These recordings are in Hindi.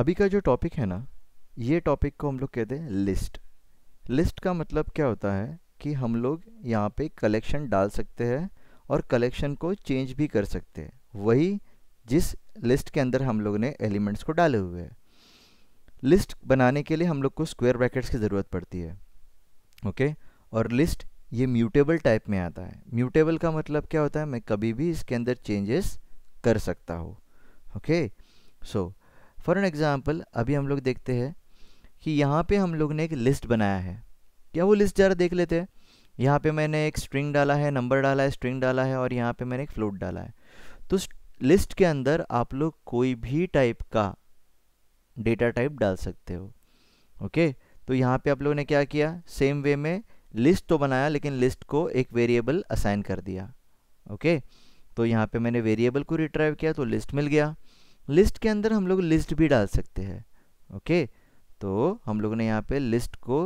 अभी का जो टॉपिक है ना ये टॉपिक को हम लोग कहते हैं लिस्ट लिस्ट का मतलब क्या होता है कि हम लोग यहाँ पे कलेक्शन डाल सकते हैं और कलेक्शन को चेंज भी कर सकते हैं वही जिस लिस्ट के अंदर हम लोग ने एलिमेंट्स को डाले हुए हैं लिस्ट बनाने के लिए हम लोग को स्क्वायर ब्रैकेट्स की ज़रूरत पड़ती है ओके और लिस्ट ये म्यूटेबल टाइप में आता है म्यूटेबल का मतलब क्या होता है मैं कभी भी इसके अंदर चेंजेस कर सकता हूँ okay so so, for an example अभी हम लोग देखते हैं कि यहाँ पे हम लोग ने एक लिस्ट बनाया है क्या वो लिस्ट ज़रा देख लेते हैं यहाँ पे मैंने एक स्ट्रिंग डाला है नंबर डाला है स्ट्रिंग डाला है और यहाँ पे मैंने एक फ्लोट डाला है तो लिस्ट के अंदर आप लोग कोई भी टाइप का डेटा टाइप डाल सकते हो ओके तो यहाँ पे आप लोगों ने क्या किया सेम वे में लिस्ट तो बनाया लेकिन लिस्ट को एक वेरिएबल असाइन कर दिया ओके तो यहाँ पे मैंने वेरिएबल को रिट्राइव किया तो लिस्ट मिल गया लिस्ट के अंदर हम लोग लिस्ट भी डाल सकते हैं ओके तो हम लोग ने यहाँ पे लिस्ट को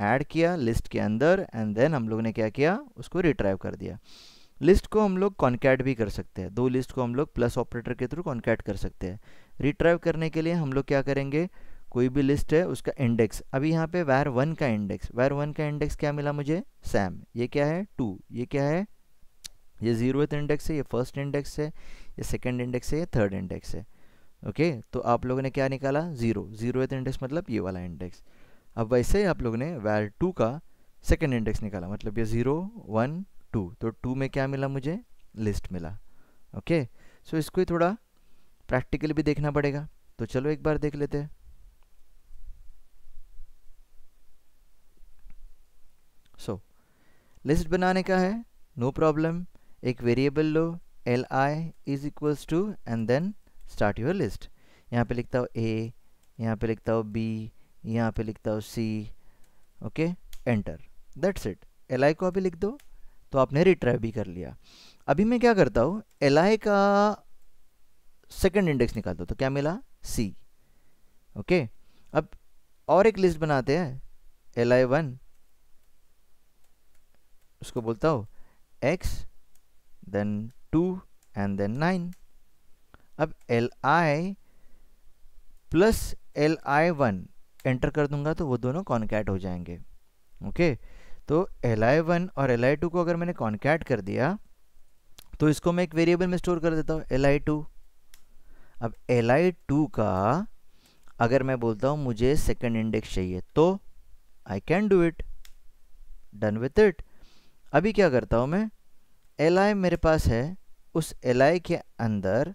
ऐड किया लिस्ट के अंदर एंड देन हम लोग ने क्या किया उसको रिट्राइव कर दिया लिस्ट को हम लोग कॉन्कैट भी कर सकते हैं दो लिस्ट को हम लोग प्लस ऑपरेटर के थ्रू कॉन्कैट कर सकते हैं रिट्राइव करने के लिए हम लोग क्या करेंगे कोई भी लिस्ट है उसका इंडेक्स अभी यहाँ पे वायर वन का इंडेक्स वायर वन का इंडेक्स क्या मिला मुझे सैम ये क्या है टू ये क्या है ये जीरो इंडेक्स है ये फर्स्ट इंडेक्स है ये सेकेंड इंडेक्स है ये थर्ड इंडेक्स है ओके तो आप लोगों ने क्या निकाला जीरो जीरो इंडेक्स तो मतलब ये वाला इंडेक्स अब वैसे ही आप लोगों ने वैर टू का सेकेंड इंडेक्स निकाला मतलब ये ज़ीरो वन टू तो टू में क्या मिला मुझे लिस्ट मिला ओके okay? सो so इसको ही थोड़ा प्रैक्टिकली भी देखना पड़ेगा तो चलो एक बार देख लेते हैं सो लिस्ट बनाने का है नो no प्रॉब्लम एक वेरिएबल लो L I is equals to and then start your list यहाँ पे लिखता हो ए यहाँ पे लिखता हो बी यहाँ पे लिखता हो see okay enter that's it L I को अभी लिख दो तो आपने रिट्राइव भी कर लिया अभी मैं क्या करता हूँ एल आई का सेकेंड इंडेक्स निकाल दो तो क्या मिला सी ओके okay? अब और एक लिस्ट बनाते हैं एल आई वन उसको बोलता हूँ x then two and then nine अब L I plus L I one enter कर दूंगा तो वो दोनों कॉन्कैट हो जाएंगे ओके तो एल आई वन और एल आई टू को अगर मैंने कॉन्कैट कर दिया तो इसको मैं एक वेरिएबल में स्टोर कर देता हूँ एल आई टू अब एल आई टू का अगर मैं बोलता हूँ मुझे सेकंड इंडेक्स चाहिए तो I can do it done with it अभी क्या करता हूँ मैं एल आई मेरे पास है उस एल आई के अंदर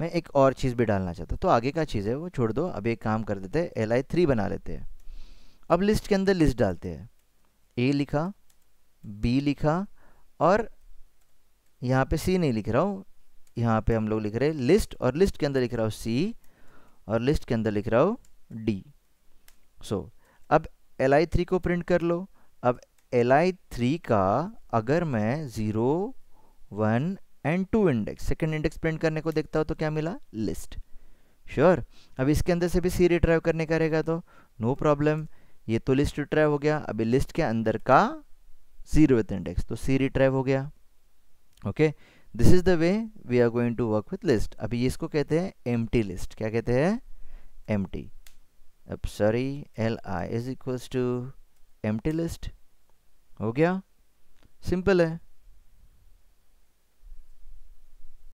मैं एक और चीज़ भी डालना चाहता हूँ तो आगे का चीज़ है वो छोड़ दो अब एक काम कर देते हैं एल आई थ्री बना लेते हैं अब लिस्ट के अंदर लिस्ट डालते हैं ए लिखा बी लिखा और यहाँ पे सी नहीं लिख रहा हूँ यहाँ पे हम लोग लिख रहे हैं लिस्ट और लिस्ट के अंदर लिख रहा हूँ सी और लिस्ट के अंदर लिख रहा हूँ डी सो अब एल आई थ्री को प्रिंट कर लो अब एल आई थ्री का अगर मैं zero one and two index second index print करने को देखता हो तो क्या मिला लिस्ट श्योर sure. अब इसके अंदर से भी सी रिट्राइव करने का रहेगा तो नो no प्रॉब्लम ये तो लिस्ट रिट्राइव हो गया अभी लिस्ट के अंदर का जीरो विथ इंडेक्स तो सी रिट्राइव हो गया okay this is the way we are going to work with list अभी इसको कहते हैं एम लिस्ट क्या कहते हैं एम अब sorry L I is equals to M list हो गया सिंपल है